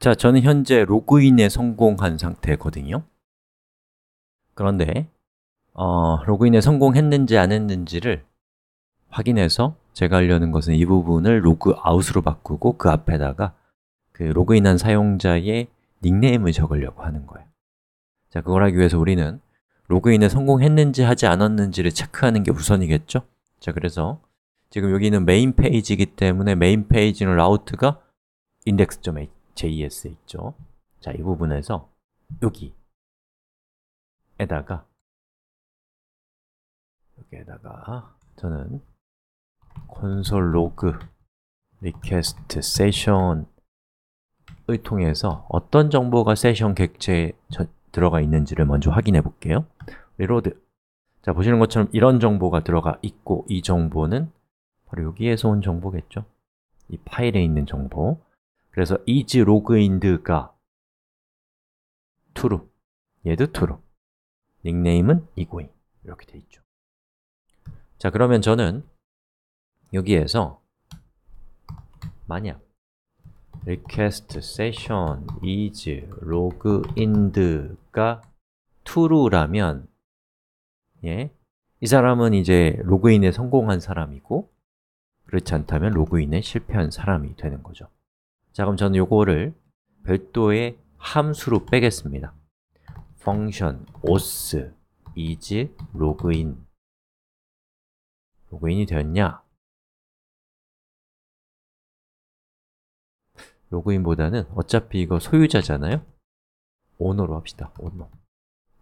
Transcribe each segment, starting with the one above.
자, 저는 현재 로그인에 성공한 상태거든요. 그런데 어, 로그인에 성공했는지 안 했는지를 확인해서 제가 하려는 것은 이 부분을 로그아웃으로 바꾸고 그 앞에다가 그 로그인한 사용자의 닉네임을 적으려고 하는 거예요. 자, 그걸 하기 위해서 우리는 로그인에 성공했는지 하지 않았는지를 체크하는 게 우선이겠죠? 자, 그래서 지금 여기는 메인 페이지이기 때문에 메인 페이지는 라우트가 index.h JS 있죠. 자, 이 부분에서 여기에다가 여기에다가 저는 console log request session을 통해서 어떤 정보가 세션 객체에 들어가 있는지를 먼저 확인해 볼게요. reload 자, 보시는 것처럼 이런 정보가 들어가 있고 이 정보는 바로 여기에서 온 정보겠죠. 이 파일에 있는 정보 그래서 is l o g i e d 가 true, 얘도 true, 닉네임은 이고이 이렇게 돼 있죠. 자, 그러면 저는 여기에서 만약 request session is l o g i e d 가 true라면 예, 이 사람은 이제 로그인에 성공한 사람이고 그렇지 않다면 로그인에 실패한 사람이 되는 거죠. 자, 그럼 저는 요거를 별도의 함수로 빼겠습니다. function os is login 로그인이 되었냐? 로그인보다는 어차피 이거 소유자잖아요? 오너로 합시다, 오너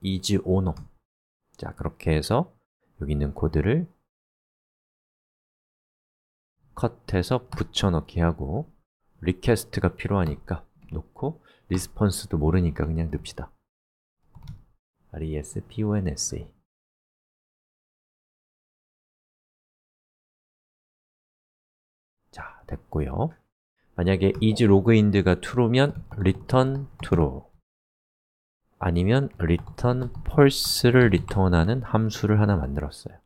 is 오너 자, 그렇게 해서 여기 있는 코드를 컷해서 붙여넣기 하고 리퀘스트가 필요하니까 놓고 리스폰스도 모르니까 그냥 넣읍시다 responsA 자, 됐고요 만약에 is l o g i n d 가 true면 return true 아니면 return false를 return하는 함수를 하나 만들었어요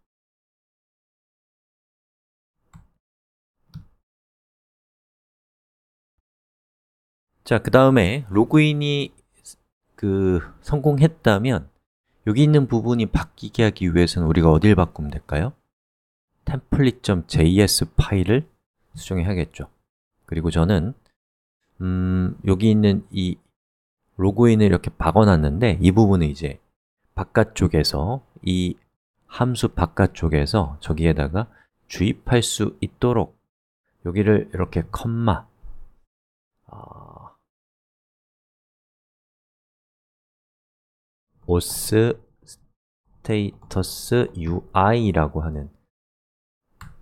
자, 그 다음에 로그인이 그 성공했다면 여기 있는 부분이 바뀌게 하기 위해서는 우리가 어딜 바꾸면 될까요? t e m j s 파일을 수정해야겠죠 그리고 저는 음, 여기 있는 이 로그인을 이렇게 박아놨는데 이 부분은 이제 바깥쪽에서 이 함수 바깥쪽에서 저기에다가 주입할 수 있도록 여기를 이렇게 컴마 어, os status ui라고 하는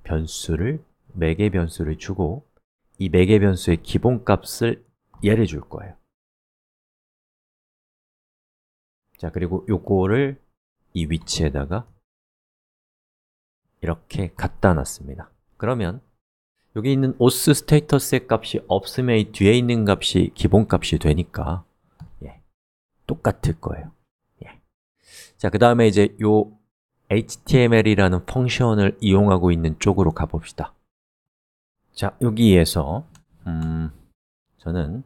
변수를 매개 변수를 주고 이 매개 변수의 기본값을 얘를 줄 거예요. 자, 그리고 요거를 이 위치에다가 이렇게 갖다 놨습니다. 그러면 여기 있는 os s 스테이터 s 의 값이 없음에 이 뒤에 있는 값이 기본값이 되니까 예, 똑같을 거예요. 자, 그 다음에 이제 요 html이라는 펑션을 이용하고 있는 쪽으로 가봅시다 자, 여기에서 음, 저는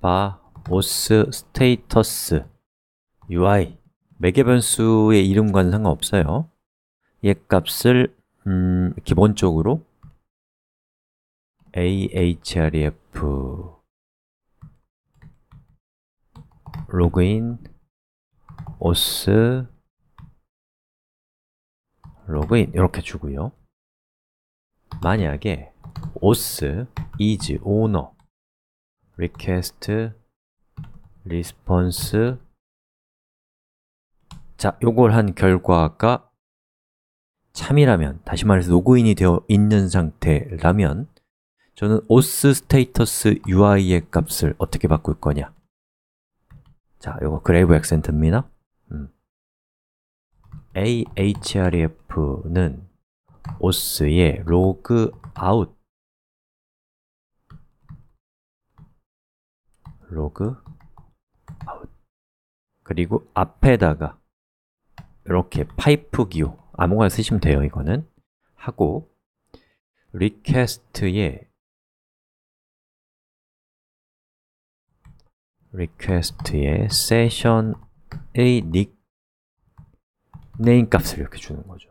바 os s t a t u ui 매개 변수의 이름과는 상관없어요 얘 값을 음, 기본적으로 ahref 로그인 오스 로그인 이렇게 주고요. 만약에 오스 is owner request response 자, 요걸 한 결과가 참이라면 다시 말해서 로그인이 되어 있는 상태라면 저는 os status ui의 값을 어떻게 바꿀 거냐 자, 이거 그레이브 액센트입니다. 음. ahref는 o s 의 로그아웃 로그 아웃 그리고 앞에다가 이렇게 파이프 기호 아무거나 쓰시면 돼요 이거는 하고 r e q u e s t 의 request에 session의 닉 네임 값을 이렇게 주는 거죠.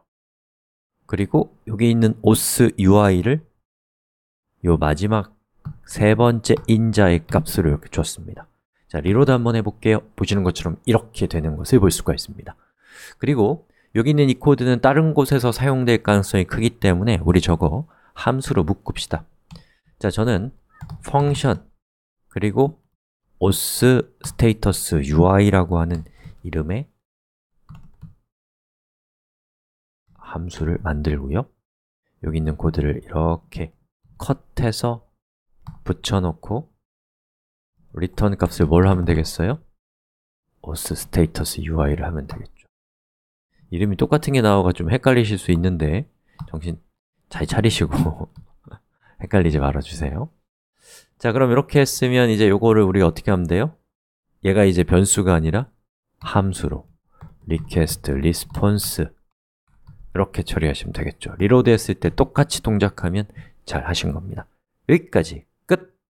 그리고 여기 있는 os ui를 요 마지막 세 번째 인자의 값으로 이렇게 줬습니다. 자, 리로드 한번 해볼게요. 보시는 것처럼 이렇게 되는 것을 볼 수가 있습니다. 그리고 여기 있는 이 코드는 다른 곳에서 사용될 가능성이 크기 때문에 우리 저거 함수로 묶읍시다. 자, 저는 function 그리고 os status ui라고 하는 이름의 함수를 만들고요. 여기 있는 코드를 이렇게 컷해서 붙여놓고 return 값을 뭘 하면 되겠어요? os status ui를 하면 되겠죠. 이름이 똑같은 게 나와가 좀 헷갈리실 수 있는데 정신 잘 차리시고 헷갈리지 말아주세요. 자, 그럼 이렇게 했으면 이제 요거를 우리가 어떻게 하면 돼요? 얘가 이제 변수가 아니라 함수로 request, response 이렇게 처리하시면 되겠죠 리로드 했을 때 똑같이 동작하면 잘 하신 겁니다 여기까지